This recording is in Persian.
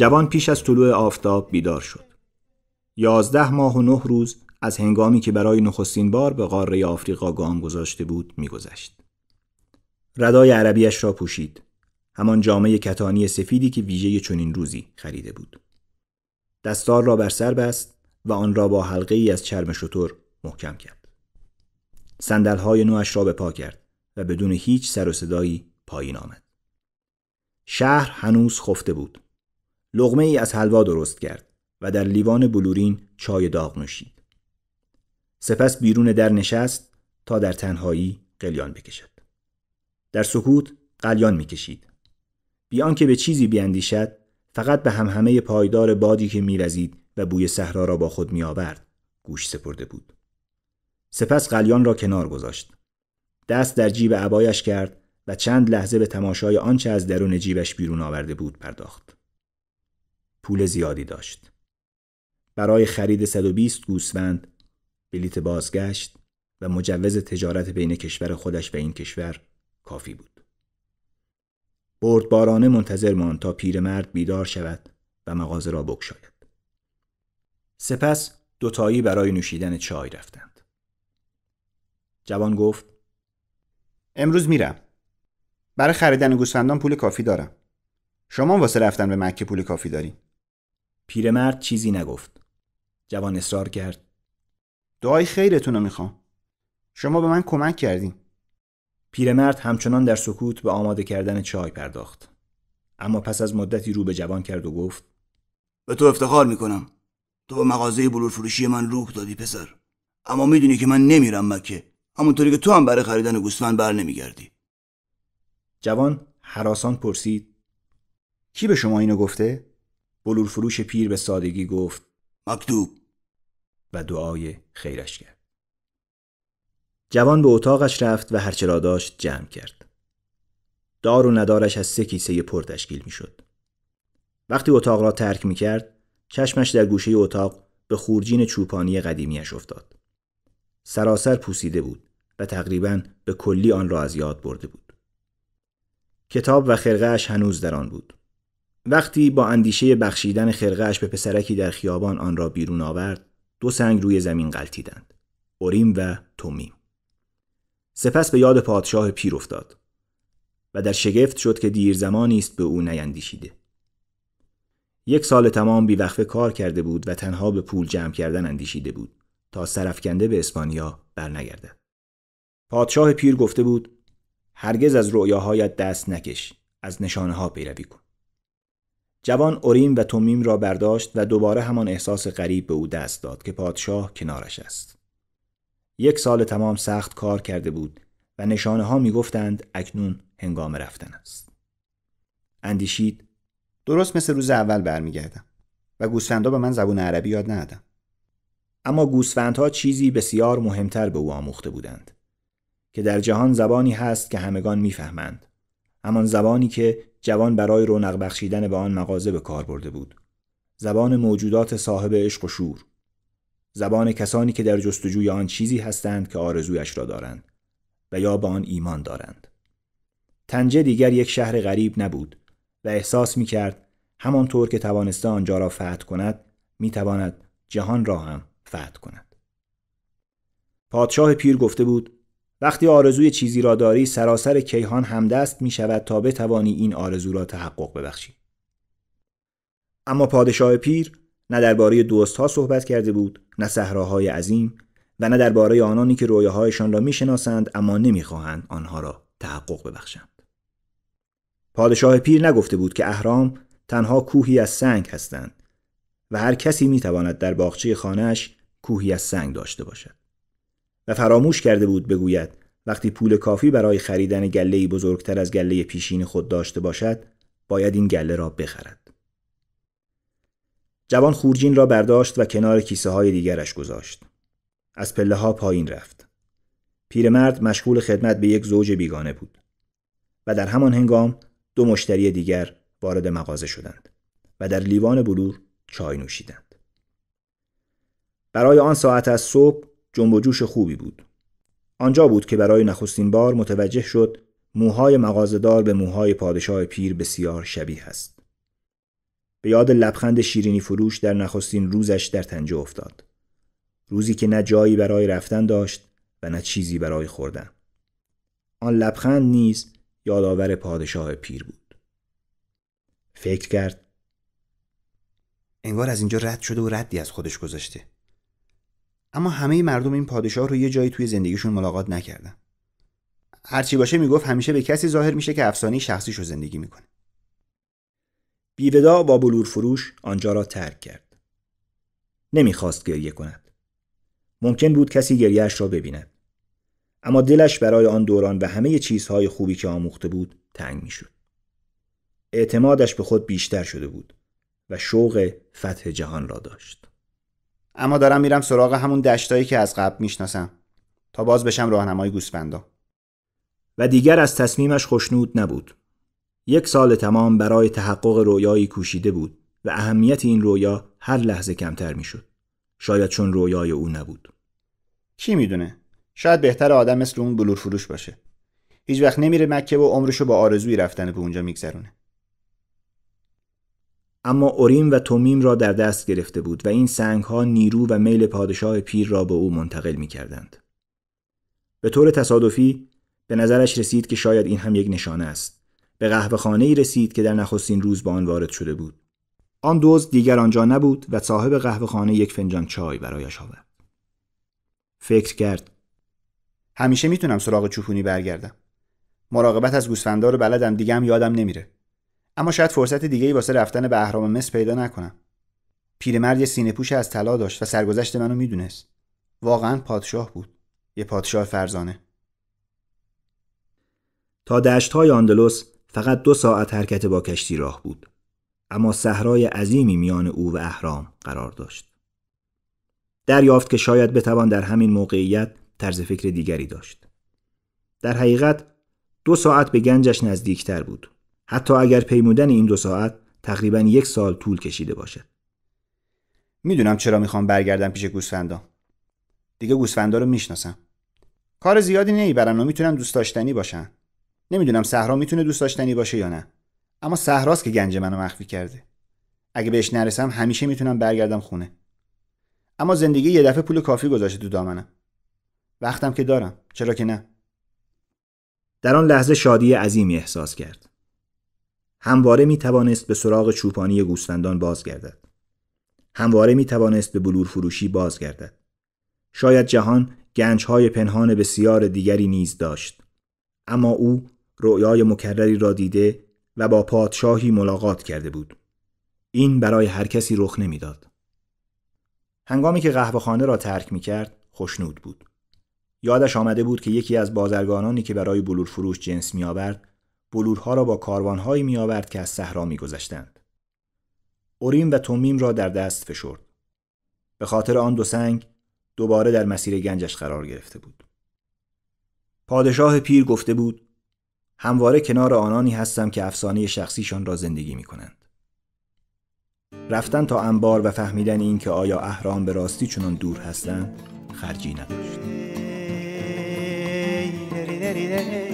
جوان پیش از طلوع آفتاب بیدار شد. یازده ماه و نه روز از هنگامی که برای نخستین بار به قاره آفریقا گام گذاشته بود میگذشت. ردای عربیش را پوشید. همان جامعه کتانی سفیدی که ویژه چنین روزی خریده بود. دستار را بر سر بست و آن را با حلقه ای از چرم شطور محکم کرد. های نوش را به پا کرد و بدون هیچ سر و صدایی پایین آمد. شهر هنوز خفته بود. لغمه ای از حلوا درست کرد و در لیوان بلورین چای داغ نوشید. سپس بیرون در نشست تا در تنهایی قلیان بکشد. در سکوت قلیان میکشید. بیان که به چیزی بیاندیشد فقط به همهمه پایدار بادی که میرزید و بوی صحرا را با خود میآورد گوش سپرده بود. سپس قلیان را کنار گذاشت. دست در جیب عبایش کرد و چند لحظه به تماشای آنچه از درون جیبش بیرون آورده بود پرداخت. پول زیادی داشت. برای خرید 120 گوسفند، بلیت بازگشت و مجوز تجارت بین کشور خودش و این کشور کافی بود. بردبارانه منتظر ماند تا پیرمرد بیدار شود و مغازه را بگشاید. سپس دوتایی برای نوشیدن چای رفتند. جوان گفت امروز میرم. برای خریدن گوسفندان پول کافی دارم. شما واسه رفتن به مکه پول کافی داریم. پیرمرد چیزی نگفت. جوان اصرار کرد. دعای خیرتون رو میخوام. شما به من کمک کردین. پیرمرد همچنان در سکوت به آماده کردن چای پرداخت. اما پس از مدتی رو به جوان کرد و گفت به تو افتخار میکنم. تو به مغازه بلور فروشی من روح دادی پسر. اما میدونی که من نمیرم مکه. همونطوری که تو هم برای خریدن گوسفند بر نمیگردی. جوان حراسان پرسید کی به شما اینو گفته؟ بلور فروش پیر به سادگی گفت مکتوب و دعای خیرش کرد. جوان به اتاقش رفت و هرچه را داشت جمع کرد. دار و ندارش از سه کیسه پر تشکیل می شد. وقتی اتاق را ترک می کرد، چشمش در گوشه اتاق به خورجین چوپانی قدیمیش افتاد. سراسر پوسیده بود و تقریبا به کلی آن را از یاد برده بود. کتاب و خرقهش هنوز در آن بود. وقتی با اندیشه بخشیدن خرقهش به پسرکی در خیابان آن را بیرون آورد دو سنگ روی زمین قلتیدند اوریم و تومیم سپس به یاد پادشاه پیر افتاد و در شگفت شد که دیر زمانی است به او نیندیشیده یک سال تمام بیوقفه کار کرده بود و تنها به پول جمع کردن اندیشیده بود تا سرفکنده به اسپانیا برنگردد پادشاه پیر گفته بود هرگز از رؤیاهایت دست نکش از نشانه ها پیروی کن جوان اوریم و تومیم را برداشت و دوباره همان احساس غریب به او دست داد که پادشاه کنارش است. یک سال تمام سخت کار کرده بود و نشانه ها می گفتند اکنون هنگام رفتن است. اندیشید درست مثل روز اول برمیگردم و گوسفندا به من زبون عربی یاد ندادم. اما گوسفندها چیزی بسیار مهمتر به او آموخته بودند که در جهان زبانی هست که همگان میفهمند همان زبانی که جوان برای رونق بخشیدن به آن مغازه به کار برده بود زبان موجودات صاحب عشق و شور زبان کسانی که در جستجوی آن چیزی هستند که آرزویش را دارند و یا به آن ایمان دارند تنجه دیگر یک شهر غریب نبود و احساس می کرد همانطور که توانسته آنجا را فتح کند می تواند جهان را هم فتح کند پادشاه پیر گفته بود وقتی آرزوی چیزی را داری سراسر کیهان همدست می شود تا بتوانی این آرزو را تحقق ببخشی. اما پادشاه پیر نه درباره ها صحبت کرده بود نه صحراهای عظیم و نه درباره آنانی که رویاهایشان را میشناسند اما نمیخواهند آنها را تحقق ببخشند پادشاه پیر نگفته بود که اهرام تنها کوهی از سنگ هستند و هر کسی میتواند در باغچه خانهش کوهی از سنگ داشته باشد و فراموش کرده بود بگوید وقتی پول کافی برای خریدن گله بزرگتر از گله پیشین خود داشته باشد باید این گله را بخرد جوان خورجین را برداشت و کنار کیسه های دیگرش گذاشت از پله ها پایین رفت پیرمرد مشغول خدمت به یک زوج بیگانه بود و در همان هنگام دو مشتری دیگر وارد مغازه شدند و در لیوان بلور چای نوشیدند برای آن ساعت از صبح جنب و جوش خوبی بود. آنجا بود که برای نخستین بار متوجه شد موهای مغازدار به موهای پادشاه پیر بسیار شبیه است. به یاد لبخند شیرینی فروش در نخستین روزش در تنجه افتاد. روزی که نه جایی برای رفتن داشت و نه چیزی برای خوردن. آن لبخند نیز یادآور پادشاه پیر بود. فکر کرد انگار از اینجا رد شده و ردی از خودش گذاشته. اما همه مردم این پادشاه رو یه جایی توی زندگیشون ملاقات نکردن هرچی باشه میگفت همیشه به کسی ظاهر میشه که افسانه شخصیش رو زندگی میکنه بیودا با بلور فروش آنجا را ترک کرد نمیخواست گریه کند ممکن بود کسی گریهش را ببیند اما دلش برای آن دوران و همه چیزهای خوبی که آموخته بود تنگ میشد اعتمادش به خود بیشتر شده بود و شوق فتح جهان را داشت اما دارم میرم سراغ همون دشتایی که از قبل میشناسم تا باز بشم راهنمای گوسفندا و دیگر از تصمیمش خوشنود نبود یک سال تمام برای تحقق رویایی کوشیده بود و اهمیت این رویا هر لحظه کمتر میشد شاید چون رویای او نبود کی میدونه شاید بهتر آدم مثل اون بلورفروش باشه هیچ وقت نمیره مکه و عمرشو با آرزوی رفتن به اونجا میگذرونه اما اوریم و تومیم را در دست گرفته بود و این سنگ ها نیرو و میل پادشاه پیر را به او منتقل می کردند. به طور تصادفی به نظرش رسید که شاید این هم یک نشانه است. به قهوه خانه ای رسید که در نخستین روز به آن وارد شده بود. آن دوز دیگر آنجا نبود و صاحب قهوه خانه یک فنجان چای برایش آورد. فکر کرد همیشه میتونم سراغ چوپونی برگردم. مراقبت از گوسفندا بلدم دیگه هم یادم نمیره. اما شاید فرصت دیگه واسه رفتن به اهرام مصر پیدا نکنم پیرمرد یه سینه پوش از طلا داشت و سرگذشت منو میدونست واقعا پادشاه بود یه پادشاه فرزانه تا دشت های آندلس فقط دو ساعت حرکت با کشتی راه بود اما صحرای عظیمی میان او و اهرام قرار داشت دریافت که شاید بتوان در همین موقعیت طرز فکر دیگری داشت در حقیقت دو ساعت به گنجش نزدیکتر بود حتی اگر پیمودن این دو ساعت تقریبا یک سال طول کشیده باشد میدونم چرا میخوام برگردم پیش گوسفندا دیگه گوسفندا رو میشناسم کار زیادی نمیبرن و میتونن دوست داشتنی باشن نمیدونم صحرا میتونه دوست داشتنی باشه یا نه اما صحراست که گنج منو مخفی کرده اگه بهش نرسم همیشه میتونم برگردم خونه اما زندگی یه دفعه پول کافی گذاشته تو دامنم وقتم که دارم چرا که نه در آن لحظه شادی عظیمی احساس کرد همواره می توانست به سراغ چوپانی گوسفندان بازگردد. همواره می توانست به بلور فروشی بازگردد. شاید جهان گنج های پنهان بسیار دیگری نیز داشت. اما او رؤیای مکرری را دیده و با پادشاهی ملاقات کرده بود. این برای هر کسی رخ نمیداد. هنگامی که قهوهخانه را ترک می کرد خوشنود بود. یادش آمده بود که یکی از بازرگانانی که برای بلور فروش جنس می بلورها را با کاروانهایی میآورد که از صحرا گذشتند اوریم و تومیم را در دست فشرد به خاطر آن دو سنگ دوباره در مسیر گنجش قرار گرفته بود پادشاه پیر گفته بود همواره کنار آنانی هستم که افسانه شخصیشان را زندگی می کنند. رفتن تا انبار و فهمیدن اینکه آیا اهرام به راستی چنان دور هستند خرجی نداشت.